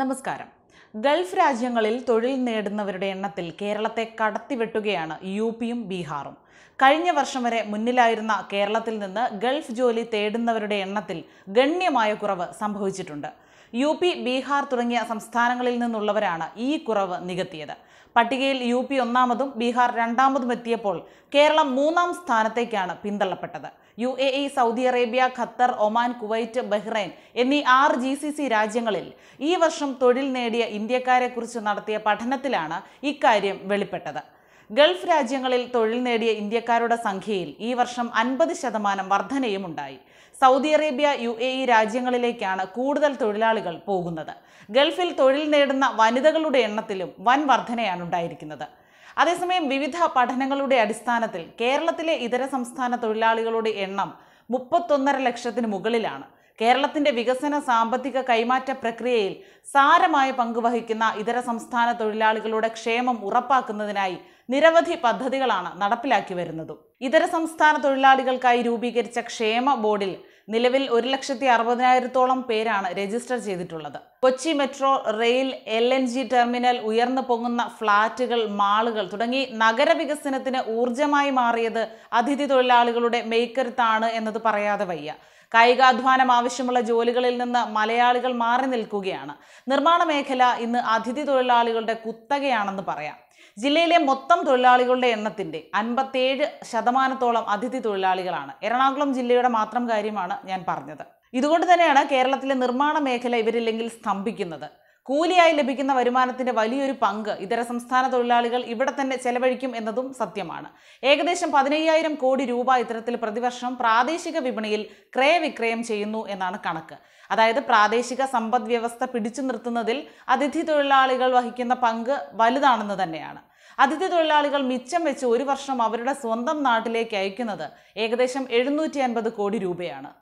നമസ്കാരം ഗൾഫ് രാജ്യങ്ങളിൽ തൊഴിൽ നേടുന്നവരുടെ എണ്ണത്തിൽ കേരളത്തെ കടത്തിവെട്ടുകയാണ് യു പിയും ബീഹാറും കഴിഞ്ഞ വർഷം വരെ മുന്നിലായിരുന്ന കേരളത്തിൽ നിന്ന് ഗൾഫ് ജോലി തേടുന്നവരുടെ എണ്ണത്തിൽ ഗണ്യമായ കുറവ് സംഭവിച്ചിട്ടുണ്ട് യു പി ബീഹാർ തുടങ്ങിയ സംസ്ഥാനങ്ങളിൽ നിന്നുള്ളവരാണ് ഈ കുറവ് നികത്തിയത് പട്ടികയിൽ യു പി ഒന്നാമതും ബീഹാർ രണ്ടാമതും എത്തിയപ്പോൾ കേരളം മൂന്നാം സ്ഥാനത്തേക്കാണ് പിന്തള്ളപ്പെട്ടത് U A E Saudi Arabia Qatar Oman Kuwait Bahrain എന്നീ ആറ് ജി സി സി രാജ്യങ്ങളിൽ ഈ വർഷം തൊഴിൽ നേടിയ ഇന്ത്യക്കാരെക്കുറിച്ച് നടത്തിയ പഠനത്തിലാണ് ഇക്കാര്യം വെളിപ്പെട്ടത് ഗൾഫ് രാജ്യങ്ങളിൽ തൊഴിൽ നേടിയ ഇന്ത്യക്കാരുടെ സംഖ്യയിൽ ഈ വർഷം അൻപത് ശതമാനം വർധനയും ഉണ്ടായി Saudi Arabia U A E രാജ്യങ്ങളിലേക്കാണ് കൂടുതൽ തൊഴിലാളികൾ പോകുന്നത് ഗൾഫിൽ തൊഴിൽ നേടുന്ന വനിതകളുടെ എണ്ണത്തിലും വൻ വർധനയാണ് ഉണ്ടായിരിക്കുന്നത് അതേസമയം വിവിധ പഠനങ്ങളുടെ അടിസ്ഥാനത്തിൽ കേരളത്തിലെ ഇതര സംസ്ഥാന തൊഴിലാളികളുടെ എണ്ണം മുപ്പത്തൊന്നര ലക്ഷത്തിന് മുകളിലാണ് കേരളത്തിന്റെ വികസന സാമ്പത്തിക കൈമാറ്റ പ്രക്രിയയിൽ സാരമായ പങ്കുവഹിക്കുന്ന ഇതര സംസ്ഥാന തൊഴിലാളികളുടെ ക്ഷേമം ഉറപ്പാക്കുന്നതിനായി നിരവധി പദ്ധതികളാണ് നടപ്പിലാക്കി വരുന്നത് ഇതര സംസ്ഥാന തൊഴിലാളികൾക്കായി രൂപീകരിച്ച ക്ഷേമ ബോർഡിൽ നിലവിൽ ഒരു ലക്ഷത്തി അറുപതിനായിരത്തോളം പേരാണ് രജിസ്റ്റർ ചെയ്തിട്ടുള്ളത് Kochi metro rail L N G terminal ഉയർന്നു പൊങ്ങുന്ന ഫ്ളാറ്റുകൾ മാളുകൾ തുടങ്ങി നഗരവികസനത്തിന് ഊർജമായി മാറിയത് അതിഥി തൊഴിലാളികളുടെ മെയ്ക്കരുത്താണ് എന്നത് പറയാതെ വയ്യ കായികാധ്വാനം ആവശ്യമുള്ള ജോലികളിൽ നിന്ന് മലയാളികൾ മാറി നിൽക്കുകയാണ് നിർമ്മാണ മേഖല ഇന്ന് അതിഥി തൊഴിലാളികളുടെ കുത്തകയാണെന്ന് പറയാം ജില്ലയിലെ മൊത്തം തൊഴിലാളികളുടെ എണ്ണത്തിൻ്റെ അൻപത്തേഴ് ശതമാനത്തോളം അതിഥി തൊഴിലാളികളാണ് എറണാകുളം ജില്ലയുടെ മാത്രം കാര്യമാണ് ഞാൻ പറഞ്ഞത് ഇതുകൊണ്ട് തന്നെയാണ് കേരളത്തിലെ നിർമ്മാണ മേഖല ഇവരില്ലെങ്കിൽ സ്തംഭിക്കുന്നത് കൂലിയായി ലഭിക്കുന്ന വരുമാനത്തിന്റെ വലിയൊരു പങ്ക് ഇതര സംസ്ഥാന തൊഴിലാളികൾ ഇവിടെ തന്നെ ചെലവഴിക്കും എന്നതും സത്യമാണ് ഏകദേശം പതിനയ്യായിരം കോടി രൂപ ഇത്തരത്തിൽ പ്രതിവർഷം പ്രാദേശിക വിപണിയിൽ ക്രയവിക്രയം ചെയ്യുന്നു എന്നാണ് കണക്ക് അതായത് പ്രാദേശിക സമ്പദ് വ്യവസ്ഥ പിടിച്ചു നിർത്തുന്നതിൽ അതിഥി തൊഴിലാളികൾ വഹിക്കുന്ന പങ്ക് വലുതാണെന്ന് തന്നെയാണ് അതിഥി തൊഴിലാളികൾ മിച്ചം വെച്ച് ഒരു വർഷം അവരുടെ സ്വന്തം നാട്ടിലേക്ക് അയക്കുന്നത് ഏകദേശം എഴുന്നൂറ്റി അൻപത് കോടി രൂപയാണ്